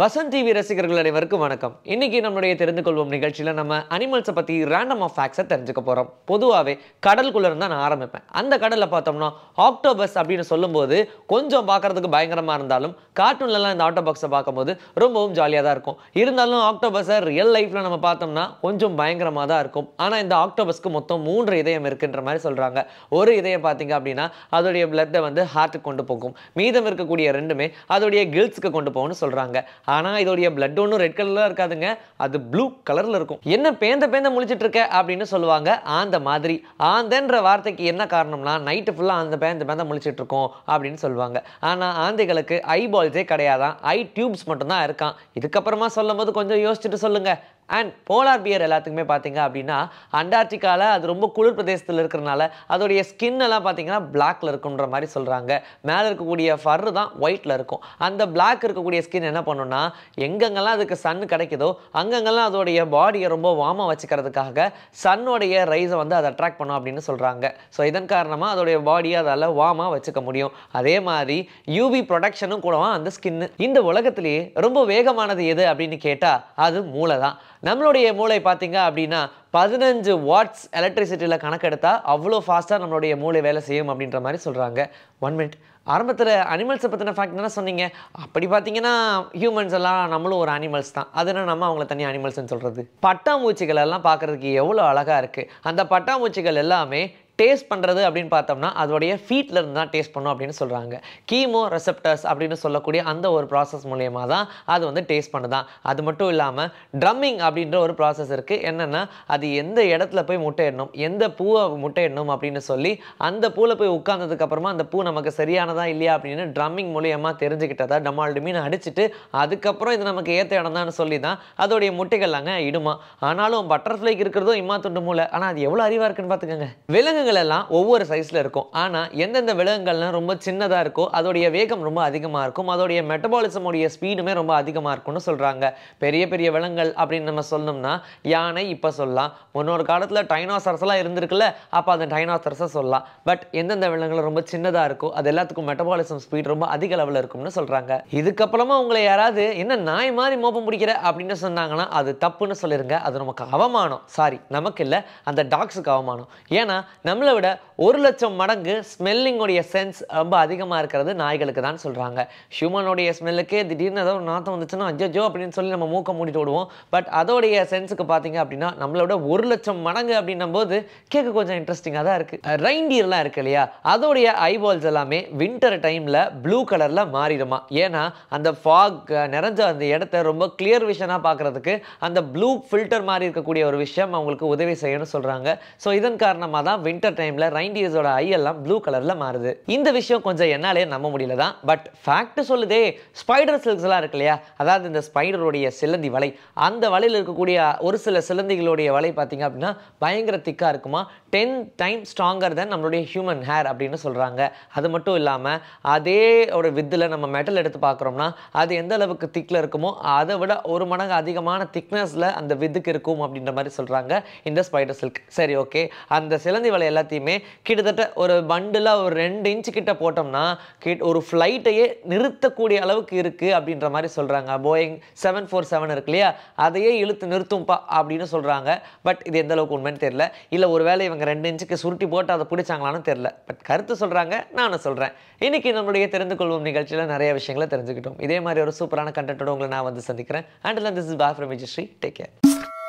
Vasanth TV ரசிகர்கள் அனைவருக்கும் வணக்கம் இன்னைக்கு நம்மளுடைய தெரிந்து கொள்வோம் நிகழ்ச்சியில் நம்ம அனிமல்ஸை பற்றி ரேண்டம் ஆஃப் ஃபேக்ஸை தெரிஞ்சுக்க போகிறோம் பொதுவாகவே கடலுக்குள்ளே இருந்தால் நான் ஆரம்பிப்பேன் அந்த கடலில் பார்த்தோம்னா ஆக்டோபஸ் அப்படின்னு சொல்லும்போது கொஞ்சம் பார்க்குறதுக்கு பயங்கரமாக இருந்தாலும் கார்ட்டூன்லலாம் இந்த ஆக்டோபாக்ஸை பார்க்கும்போது ரொம்பவும் ஜாலியாக தான் இருக்கும் இருந்தாலும் ஆக்டோபஸை ரியல் லைஃப்பில் நம்ம பார்த்தோம்னா கொஞ்சம் பயங்கரமாக தான் இருக்கும் ஆனால் இந்த ஆக்டோபஸ்க்கு மொத்தம் மூன்று இதயம் இருக்குன்ற மாதிரி சொல்கிறாங்க ஒரு இதயம் பார்த்தீங்க அப்படின்னா அதோடைய பிளட்டை வந்து ஹார்ட்டுக்கு கொண்டு போகும் மீதம் இருக்கக்கூடிய ரெண்டுமே அதோடைய கில்ஸ்க்கு கொண்டு போகும்னு சொல்கிறாங்க ஆனால் இதோடைய பிளட் ஒன்றும் ரெட் கலரில் இருக்காதுங்க அது ப்ளூ கலரில் இருக்கும் என்ன பேந்த பேந்த முழிச்சிட்டு இருக்க அப்படின்னு சொல்லுவாங்க ஆந்த மாதிரி ஆந்தன்ற வார்த்தைக்கு என்ன காரணம்னா நைட்டு ஃபுல்லாக அந்த பேந்த பேந்த முழிச்சிட்டு இருக்கோம் அப்படின்னு சொல்லுவாங்க ஆனால் ஆந்தைகளுக்கு ஐ பால்ஸே கிடையாதான் ஐ டியூப்ஸ் மட்டும்தான் இருக்கான் இதுக்கப்புறமா சொல்லும் போது கொஞ்சம் யோசிச்சுட்டு சொல்லுங்கள் அண்ட் போலார் பியர் எல்லாத்துக்குமே பார்த்தீங்க அப்படின்னா அண்டார்டிகாவில் அது ரொம்ப குளிர் பிரதேசத்தில் இருக்கிறனால அதோடைய ஸ்கின் எல்லாம் பார்த்தீங்கன்னா பிளாக்ல இருக்குன்ற மாதிரி சொல்கிறாங்க மேலே இருக்கக்கூடிய ஃபர் தான் ஒயிட்டில் இருக்கும் அந்த பிளாக் இருக்கக்கூடிய ஸ்கின் என்ன பண்ணுன்னா எங்கெங்கெல்லாம் அதுக்கு சன் கிடைக்குதோ அங்கங்கெல்லாம் அதோடைய பாடியை ரொம்ப வார்மாக வச்சுக்கிறதுக்காக சன்னோடைய ரைஸை வந்து அதை அட்ராக்ட் பண்ணும் அப்படின்னு சொல்கிறாங்க ஸோ இதன் காரணமாக அதோடைய பாடியை அதால் வார்மாக வச்சுக்க முடியும் அதே மாதிரி யூவி ப்ரொடக்ஷனும் கூடவா அந்த ஸ்கின்னு இந்த உலகத்திலேயே ரொம்ப வேகமானது எது அப்படின்னு கேட்டால் அது மூளை தான் நம்மளுடைய மூளை பார்த்தீங்க அப்படின்னா பதினஞ்சு வாட்ஸ் எலக்ட்ரிசிட்டியில் கணக்கெடுத்தால் அவ்வளோ ஃபாஸ்ட்டாக நம்மளுடைய மூளை வேலை செய்யும் அப்படின்ற மாதிரி சொல்கிறாங்க ஒன் மினிட் ஆரம்பத்தில் அனிமல்ஸை பற்றின ஃபேக்ட் தானே சொன்னீங்க அப்படி பார்த்தீங்கன்னா ஹியூமன்ஸ் எல்லாம் நம்மளும் ஒரு அனிமல்ஸ் தான் அதனால் நம்ம அவங்கள தனி அனிமல்ஸ்னு சொல்கிறது பட்டாம்பூச்சிகள் எல்லாம் பார்க்குறதுக்கு எவ்வளோ அழகாக இருக்குது அந்த பட்டாம்பூச்சிகள் எல்லாமே டேஸ்ட் பண்ணுறது அப்படின்னு பார்த்தோம்னா அதோடைய ஃபீட்டில் இருந்து தான் டேஸ்ட் பண்ணும் அப்படின்னு சொல்கிறாங்க கீமோ ரெசப்டர்ஸ் அப்படின்னு சொல்லக்கூடிய அந்த ஒரு ப்ராசஸ் மூலயமா தான் அது வந்து டேஸ்ட் பண்ணுதான் அது மட்டும் இல்லாமல் ட்ரம்மிங் அப்படின்ற ஒரு ப்ராசஸ் இருக்குது என்னென்னா அது எந்த இடத்துல போய் முட்டையிடணும் எந்த பூவை முட்டையிடணும் அப்படின்னு சொல்லி அந்த பூவில் போய் உட்கார்ந்ததுக்கப்புறமா அந்த பூ நமக்கு சரியானதா இல்லையா அப்படின்னு ட்ரம்மிங் மூலியமாக தெரிஞ்சுக்கிட்டதா டமால்டு மீன் அடிச்சுட்டு அதுக்கப்புறம் இது நமக்கு ஏற்ற இடம் தான் சொல்லி தான் அதோடைய முட்டைகள்லாங்க இடுமா ஆனாலும் பட்டர்ஃப்ளைக்கு இருக்கிறதும் இம்மா துண்டு மூளை ஆனால் அது எவ்வளோ அறிவாக இருக்குன்னு பார்த்துக்கோங்க விலங்குகள் விலங்குகள் எல்லாம் ஒவ்வொரு சைஸில் இருக்கும் ஆனால் எந்தெந்த விலங்குகள்லாம் ரொம்ப சின்னதாக இருக்கோ அதோடைய வேகம் ரொம்ப அதிகமாக இருக்கும் அதோடைய மெட்டபாலிசமுடைய ஸ்பீடுமே ரொம்ப அதிகமாக இருக்கும்னு சொல்கிறாங்க பெரிய பெரிய விலங்குகள் அப்படின்னு நம்ம சொல்லணும்னா யானை இப்போ சொல்லலாம் முன்னொரு காலத்தில் டைனோசரஸ்லாம் இருந்திருக்குல்ல அப்போ அந்த டைனோசரஸை சொல்லலாம் பட் எந்தெந்த விலங்குகள் ரொம்ப சின்னதாக இருக்கோ அது எல்லாத்துக்கும் மெட்டபாலிசம் ஸ்பீட் ரொம்ப அதிக அளவில் இருக்கும்னு சொல்கிறாங்க இதுக்கப்புறமா உங்களை யாராவது என்ன நாய் மாதிரி மோப்பம் பிடிக்கிற அப்படின்னு சொன்னாங்கன்னா அது தப்புன்னு சொல்லிருங்க அது நமக்கு அவமானம் சாரி நமக்கு இல்லை அந்த டாக்ஸுக்கு அவமானம் ஏன்னா நம்ம நம்மளை விட ஒரு லட்சம் மடங்கு ஸ்மெல்லிங்குடைய சென்ஸ் ரொம்ப அதிகமாக இருக்கிறது நாய்களுக்கு தான் சொல்கிறாங்க ஹியூமனுடைய ஸ்மெல்லுக்கே திடீர்னு ஏதோ ஒரு நாத்தம் வந்துச்சுன்னா அஜ்ஜோ அப்படின்னு சொல்லி நம்ம மூக்கம் மூடிட்டு விடுவோம் பட் அதோடைய சென்ஸுக்கு பார்த்தீங்க அப்படின்னா நம்மளோட ஒரு லட்சம் மடங்கு அப்படின்னும் போது கேட்க கொஞ்சம் இன்ட்ரெஸ்டிங்காக தான் இருக்குது ரைண்டியர்லாம் இருக்குது இல்லையா அதோடைய ஐபால்ஸ் எல்லாமே வின்டர் டைமில் ப்ளூ கலரில் மாறிடுமா ஏன்னா அந்த ஃபாக் நிறைஞ்ச அந்த இடத்த ரொம்ப கிளியர் விஷனாக பார்க்குறதுக்கு அந்த ப்ளூ ஃபில்டர் மாதிரி இருக்கக்கூடிய ஒரு விஷயம் அவங்களுக்கு உதவி செய்யணும்னு சொல்கிறாங்க ஸோ இதன் காரணமாக தான் வின்டர் டைமில் ரைண்டியர்ஸோட ஐ எல்லாம் ப்ளூ கலரில் மாறுது இந்த விஷயம் கொஞ்சம் என்னாலே நம்ப முடியல தான் பட் ஃபேக்ட் சொல்லுதே ஸ்பைடர் சில்க்ஸ்லாம் இருக்கு இல்லையா அதாவது இந்த ஸ்பைடருடைய சிலந்தி வலை அந்த வலையில் இருக்கக்கூடிய ஒரு சில சிலந்திகளுடைய வலை பார்த்தீங்க அப்படின்னா பயங்கர திக்காக இருக்குமா டென் டைம் ஸ்ட்ராங்கர் தென் நம்மளுடைய ஹியூமன் ஹேர் அப்படின்னு சொல்கிறாங்க அது மட்டும் இல்லாமல் அதே ஒரு வித்தில் நம்ம மெட்டல் எடுத்து பார்க்குறோம்னா அது எந்த அளவுக்கு திக்கில் இருக்குமோ அதை விட ஒரு மடங்கு அதிகமான திக்னஸில் அந்த வித்துக்கு இருக்கும் அப்படின்ற மாதிரி சொல்கிறாங்க இந்த ஸ்பைடர் சில்க் சரி ஓகே அந்த சிலந்தி வலை எல்லாத்தையுமே கிட்டத்தட்ட ஒரு பண்டிலாக ஒரு ரெண்டு இன்ச்சு கிட்ட போட்டோம்னா கிட் ஒரு ஃப்ளைட்டையே நிறுத்தக்கூடிய அளவுக்கு இருக்குது அப்படின்ற மாதிரி சொல்கிறாங்க போயிங் செவன் ஃபோர் செவன் இருக்கு இல்லையா அதையே இழுத்து நிறுத்தும்பா அப்படின்னு சொல்கிறாங்க பட் இது எந்த அளவுக்கு உண்மைன்னு தெரில இல்லை ஒரு வேளை இவங்க ரெண்டு இன்ச்சுக்கு சுருட்டி போட்டு அதை பிடிச்சாங்களான்னு தெரில பட் கருத்து சொல்கிறாங்க நானும் சொல்கிறேன் இன்றைக்கி நம்மளுடைய தெரிந்து கொள்வோம் நிகழ்ச்சியில் நிறைய விஷயங்களை தெரிஞ்சுக்கிட்டோம் இதே மாதிரி ஒரு சூப்பரான கண்டென்ட்டோட உங்களை நான் வந்து சந்திக்கிறேன் அண்ட் திஸ் இஸ் பாஃப்ரம் ஃப்ரம் டேக் கேர்